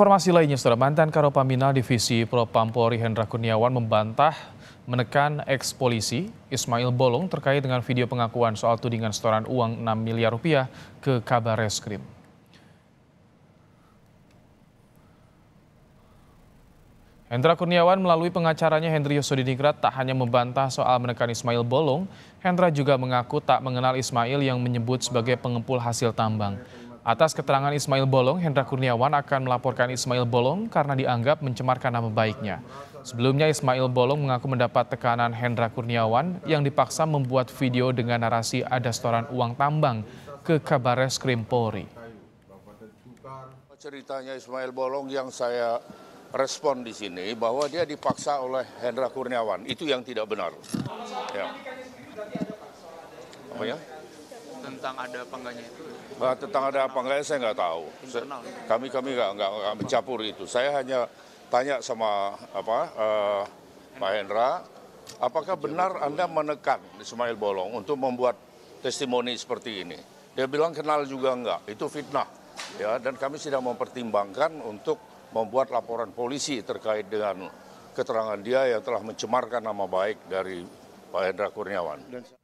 Informasi lainnya, saudara mantan Karopamina Divisi Propam Polri Hendra Kurniawan membantah menekan ex-polisi Ismail Bolong terkait dengan video pengakuan soal tudingan setoran uang 6 miliar rupiah ke kabar reskrim. Hendra Kurniawan melalui pengacaranya Hendri Yosodiningrat tak hanya membantah soal menekan Ismail Bolong, Hendra juga mengaku tak mengenal Ismail yang menyebut sebagai pengempul hasil tambang. Atas keterangan Ismail Bolong, Hendra Kurniawan akan melaporkan Ismail Bolong karena dianggap mencemarkan nama baiknya. Sebelumnya Ismail Bolong mengaku mendapat tekanan Hendra Kurniawan yang dipaksa membuat video dengan narasi ada setoran uang tambang ke Kabares Krim Polri. Ceritanya Ismail Bolong yang saya respon di sini bahwa dia dipaksa oleh Hendra Kurniawan. Itu yang tidak benar. Ya tentang ada apa itu? Bah, tentang ada apa saya nggak tahu. Kami kami nggak nggak mencampur itu. Saya hanya tanya sama apa uh, Pak Hendra, apakah benar Anda menekan Ismail Bolong untuk membuat testimoni seperti ini? Dia bilang kenal juga enggak, itu fitnah. Ya, dan kami sedang mempertimbangkan untuk membuat laporan polisi terkait dengan keterangan dia yang telah mencemarkan nama baik dari Pak Hendra Kurniawan.